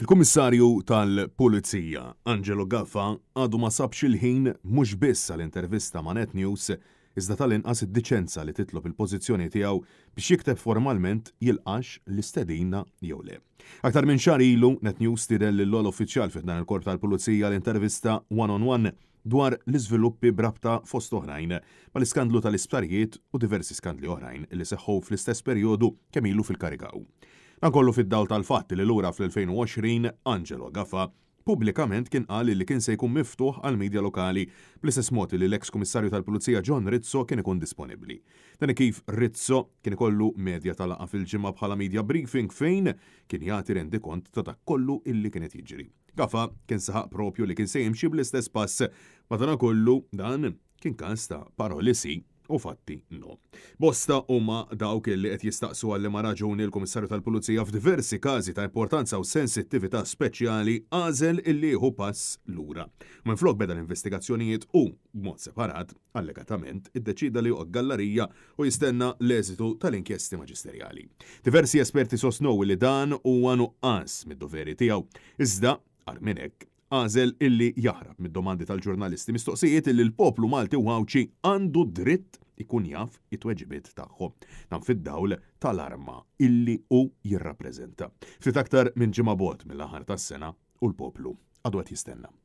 Il-Kummissarju tal-Pulizija Angelo Gaffa għadu ma sabx il-ħin mhux biss għal intervista ma' Net News iżda tal-inqas id-diċenza li titlob il-pożizzjoni tiegħu biex jikteb formalment jilqax l-istedina jew le. Aktar minn xar ilu Net News tidel l-ol uffiċjal fitna dan il-Korp tal-Pulizija l-intervista one-on-one dwar l-iżviluppi brabta fost oħrajn mal-iskandlu tal-isptarijiet u diversi skandli oħrajn li seħħu fl-istess perjodu kemm ilu fil-karigaw. Dan kollu fid-dawl tal-fatti li lura fl-2020 Angelo Gaffa pubblikament kien qal li kien se jkun miftuħ għal medja lokali bl-istess mod li l-eks kummissarju tal-Pulizija John Rizzo kien ikun disponibbli. Dan kif Rizzo kien ikollu medja talaqa fil-ġimgħa bħala media briefing fejn kien jagħti rendi kont ta' dak kollu illi kienet jiġri. Gafa kien saħaq propju li kien se jimxi bl-istess pass, ma dan kollu dan kien każ ta' parolisi u fatti no. Bosta huma dawk li qed jistaqsu għalli ma raġuni l-Kummissarju tal-Pulizija f'diversi każi ta' importanza u sensittività speċjali għażel illi hu pass lura. Minflok beda l-investigazzjonijiet u mod separat allegatament iddeċida li joqgħod gallarija u jistenna l-eżitu tal-inkjesti maġisterjali. Diversi esperti sosnow li dan huwa nuqqas mid-doveri tiegħu. Iżda Arminek għażel illi jaħrab mid-domandi tal-ġurnalisti mistoqsijiet illi l-poplu Malti u għawċi għandu dritt ikun jaf it-tweġibiet tagħhom nam fid-dawl tal-arma illi u jirrappreżenta. Fit aktar minn ġimgħa bogħod mill-aħħar tas-sena u l-poplu għadu jistenna.